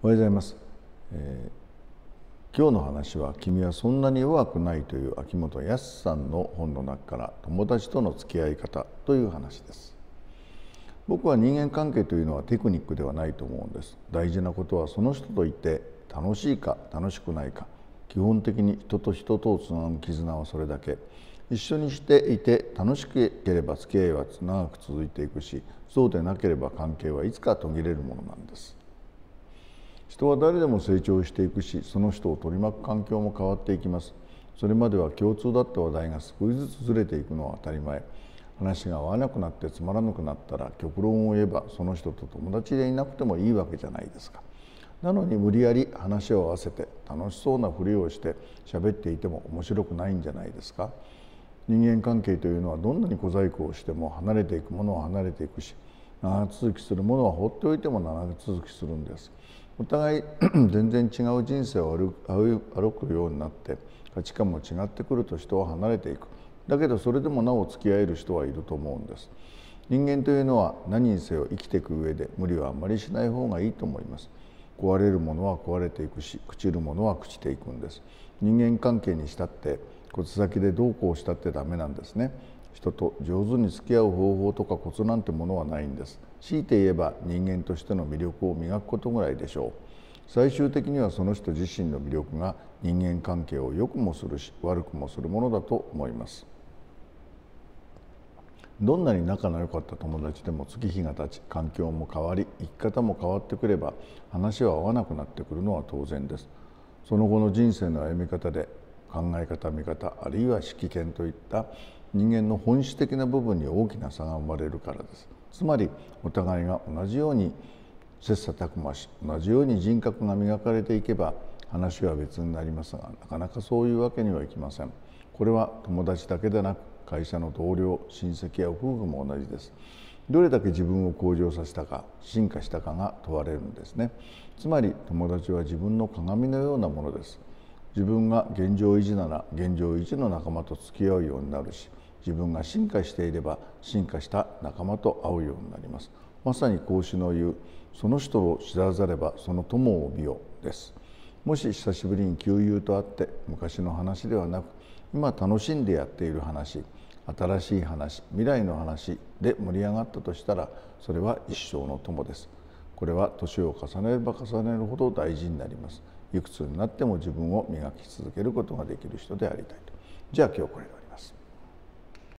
おはようございます、えー、今日の話は「君はそんなに弱くない」という秋元康さんの本の中から「友達との付き合い方」という話です僕は人間関係というのはテクニックではないと思うんです大事なことはその人といて楽しいか楽しくないか基本的に人と人とをつなぐ絆はそれだけ一緒にしていて楽しければ付き合いは長く続いていくしそうでなければ関係はいつか途切れるものなんです人は誰でも成長していくしその人を取り巻く環境も変わっていきますそれまでは共通だった話題が少しずつずれていくのは当たり前話が合わなくなってつまらなくなったら極論を言えばその人と友達でいなくてもいいわけじゃないですかなのに無理やり話を合わせて楽しそうなふりをして喋っていても面白くないんじゃないですか人間関係というのはどんなに小細工をしても離れていくものは離れていくし長続きするものは放っておいても長続きするんですお互い 全然違う人生を歩くようになって価値観も違ってくると人は離れていくだけどそれでもなお付き合える人はいると思うんです人間というのは何にせよ生きていく上で無理はあんまりしない方がいいと思います壊れるものは壊れていくし朽ちるものは朽ちていくんです人間関係にしたって骨先でどうこうしたってダメなんですね人と上手に付き合う方法とかコツなんてものはないんです強いて言えば人間としての魅力を磨くことぐらいでしょう最終的にはその人自身の魅力が人間関係を良くもするし悪くもするものだと思いますどんなに仲の良かった友達でも月日が経ち環境も変わり生き方も変わってくれば話は合わなくなってくるのは当然ですその後の人生の歩み方で考え方見方あるいは識見といった人間の本質的な部分に大きな差が生まれるからですつまりお互いが同じように切磋琢磨し同じように人格が磨かれていけば話は別になりますがなかなかそういうわけにはいきませんこれは友達だけでなく会社の同僚親戚や夫婦も同じですどれだけ自分を向上させたか進化したかが問われるんですねつまり友達は自分の鏡のようなものです自分が現状維持なら現状維持の仲間と付き合うようになるし自分が進化していれば進化した仲間と会うようになりますまさに孔子の言うその人を知らざればその友を美よですもし久しぶりに旧友と会って昔の話ではなく今楽しんでやっている話新しい話未来の話で盛り上がったとしたらそれは一生の友ですこれは年を重ねれば重ねるほど大事になりますいくつになっても自分を磨き続けることができる人でありたいとじゃあ今日これ